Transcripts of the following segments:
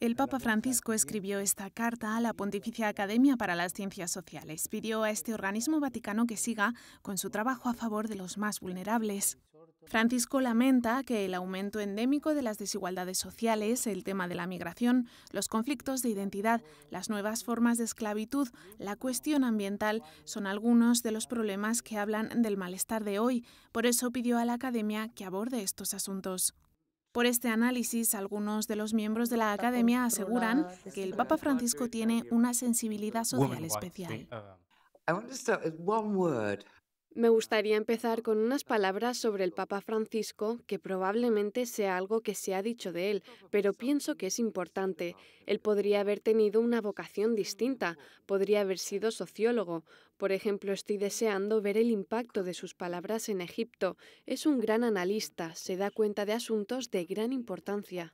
El Papa Francisco escribió esta carta a la Pontificia Academia para las Ciencias Sociales. Pidió a este organismo vaticano que siga con su trabajo a favor de los más vulnerables. Francisco lamenta que el aumento endémico de las desigualdades sociales, el tema de la migración, los conflictos de identidad, las nuevas formas de esclavitud, la cuestión ambiental son algunos de los problemas que hablan del malestar de hoy. Por eso pidió a la Academia que aborde estos asuntos. Por este análisis, algunos de los miembros de la Academia aseguran que el Papa Francisco tiene una sensibilidad social especial. Me gustaría empezar con unas palabras sobre el Papa Francisco, que probablemente sea algo que se ha dicho de él, pero pienso que es importante. Él podría haber tenido una vocación distinta, podría haber sido sociólogo. Por ejemplo, estoy deseando ver el impacto de sus palabras en Egipto. Es un gran analista, se da cuenta de asuntos de gran importancia.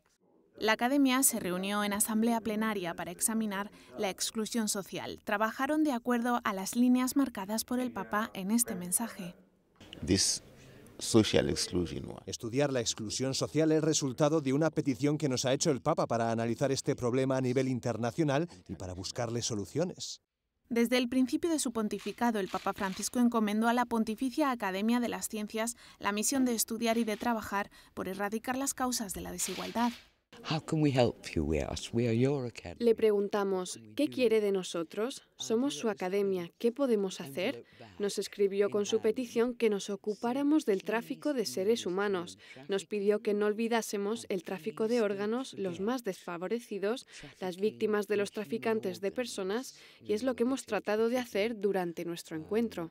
La academia se reunió en asamblea plenaria para examinar la exclusión social. Trabajaron de acuerdo a las líneas marcadas por el Papa en este mensaje. Estudiar la exclusión social es resultado de una petición que nos ha hecho el Papa para analizar este problema a nivel internacional y para buscarle soluciones. Desde el principio de su pontificado, el Papa Francisco encomendó a la Pontificia Academia de las Ciencias la misión de estudiar y de trabajar por erradicar las causas de la desigualdad. Le preguntamos, ¿qué quiere de nosotros? Somos su academia, ¿qué podemos hacer? Nos escribió con su petición que nos ocupáramos del tráfico de seres humanos. Nos pidió que no olvidásemos el tráfico de órganos, los más desfavorecidos, las víctimas de los traficantes de personas, y es lo que hemos tratado de hacer durante nuestro encuentro.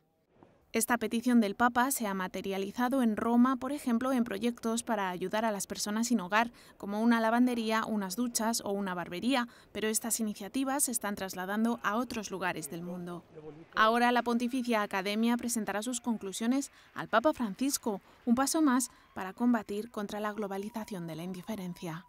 Esta petición del Papa se ha materializado en Roma, por ejemplo, en proyectos para ayudar a las personas sin hogar, como una lavandería, unas duchas o una barbería, pero estas iniciativas se están trasladando a otros lugares del mundo. Ahora la Pontificia Academia presentará sus conclusiones al Papa Francisco, un paso más para combatir contra la globalización de la indiferencia.